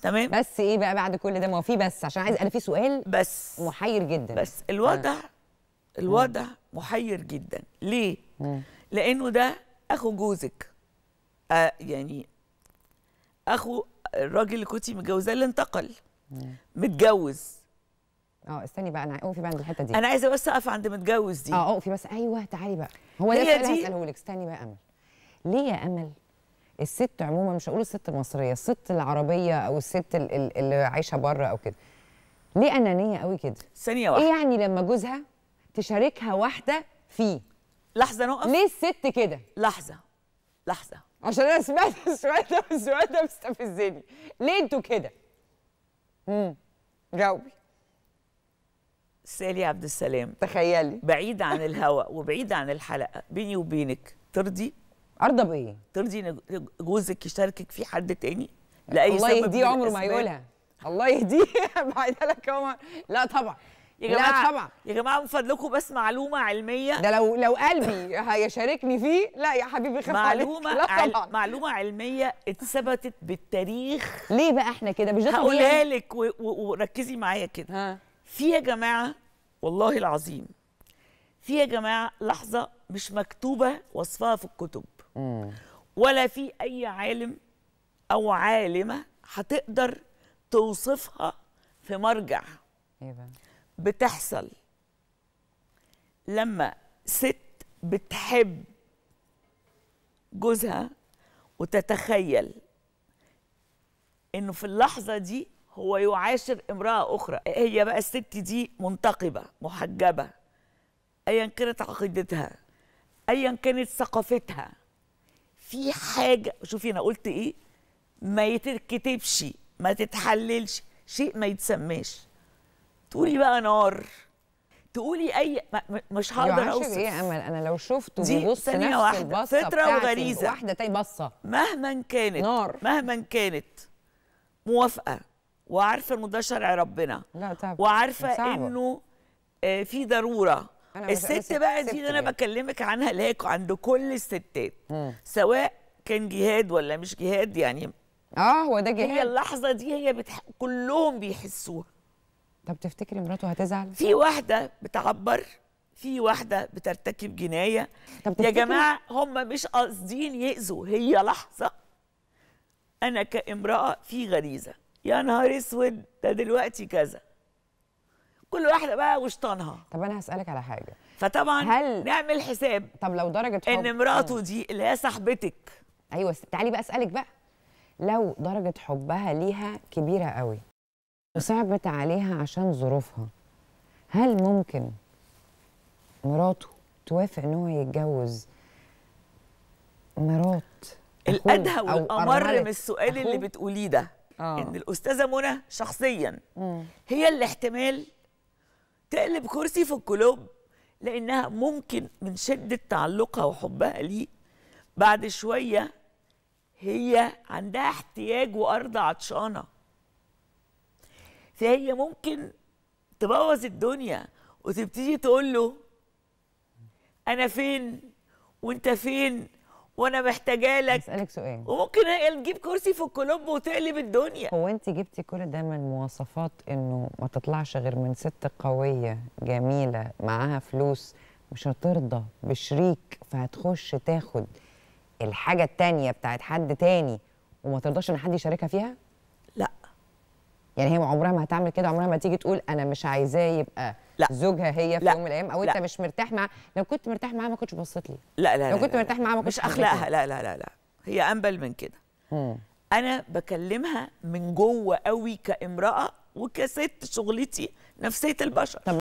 تمام بس ايه بقى بعد كل ده ما هو في بس عشان عايز انا في سؤال بس محير جدا بس الوضع آه. الوضع مم. محير جدا ليه مم. لانه ده اخو جوزك آه يعني اخو الراجل اللي كنتي متجوزاه اللي انتقل مم. متجوز اه استني بقى انا اقفي بقى عند الحته دي انا عايزه بس اقف عند متجوز دي اه اقفي بس ايوه تعالي بقى هو ده اللي هساله لك استني بقى امل ليه يا امل الست عموما مش هقول الست المصريه الست العربيه او الست اللي عايشه بره او كده ليه انانيه قوي كده ثانيه إيه واحده ايه يعني لما جوزها تشاركها واحده فيه لحظه نقف ليه الست كده لحظه لحظه عشان انا سمعت السؤال ده والسؤال ده مستفزني ليه انتوا كده امم جاوبي سالي عبد السلام تخيلي بعيد عن الهواء وبعيد عن الحلقه بيني وبينك ترضي ارضى بايه؟ ترضي ان جوزك يشاركك في حد تاني؟ لاي الله يهديه عمره ما يقولها الله يهديه بعد لك يا عمر لا طبعا يا جماعه لا طبعا يا جماعه من فضلكم بس معلومه علميه ده لو لو قلبي هيشاركني فيه لا يا حبيبي خف معلومه لا طبعا. عل... معلومه علميه اتثبتت بالتاريخ ليه بقى احنا كده مش ده هقولها لك وركزي معايا كده في يا جماعه والله العظيم في يا جماعه لحظه مش مكتوبه وصفها في الكتب ولا في اي عالم او عالمه هتقدر توصفها في مرجع إيه بتحصل لما ست بتحب جوزها وتتخيل انه في اللحظه دي هو يعاشر امراه اخرى هي بقى الست دي منتقبه محجبه ايا كانت عقيدتها ايا كانت ثقافتها في حاجه شوفي انا قلت ايه ما يتكتبش ما تتحللش شيء ما يتسماش تقولي بقى نار تقولي اي مش أيوة، هقدر اوصف ايه يا امل انا لو شفته بيبص نفس واحدة. البصه فتره وغريزه واحده تاي بصه مهما كانت نار مهما كانت موافقه وعارفه انه ده شرع ربنا لا طبعا وعارفه انه آه، في ضروره الست بقى دي اللي انا بكلمك عنها اللي هي عند كل الستات سواء كان جهاد ولا مش جهاد يعني اه هو ده جهاد هي اللحظه دي هي بتح... كلهم بيحسوها طب تفتكري مراته هتزعل في واحده بتعبر في واحده بترتكب جنايه طب يا جماعه هم مش قاصدين يأذوا هي لحظه انا كامراه في غريزه يا نهار اسود ده دلوقتي كذا كل واحده بقى وشطانها طب انا هسالك على حاجه فطبعا هل... نعمل حساب طب لو درجه حب ان مراته آه. دي اللي هي صاحبتك ايوه تعالي بقى اسالك بقى لو درجه حبها ليها كبيره قوي وصعبت عليها عشان ظروفها هل ممكن مراته توافق ان هو يتجوز مرات الادهى والامر من السؤال اللي بتقوليه ده آه. ان الاستاذه منى شخصيا مم. هي اللي احتمال تقلب كرسي في الكلوب لانها ممكن من شده تعلقها وحبها ليه بعد شويه هي عندها احتياج وارض عطشانه فهي ممكن تبوظ الدنيا وتبتدي تقول له انا فين وانت فين وانا محتاجه لك اسالك سؤال وممكن تجيب كرسي في الكولومب وتقلب الدنيا هو انت جبتي كل ده من مواصفات انه ما تطلعش غير من ست قويه جميله معاها فلوس مش هترضى بشريك فهتخش تاخد الحاجه الثانيه بتاعت حد تاني وما ترضاش ان حد يشاركها فيها لا يعني هي عمرها ما هتعمل كده عمرها ما تيجي تقول انا مش عايزاه يبقى لا زوجها هي في لا. يوم من الايام او انت مش مرتاح معاها لو كنت مرتاح معاها ما كنتش بصيت لي لا لا لو كنت مرتاح معاها ما كنتش مش اخلاقها لا لا لا لا هي انبل من كده مم. انا بكلمها من جوه قوي كامراه وكست شغلتي نفسيه البشر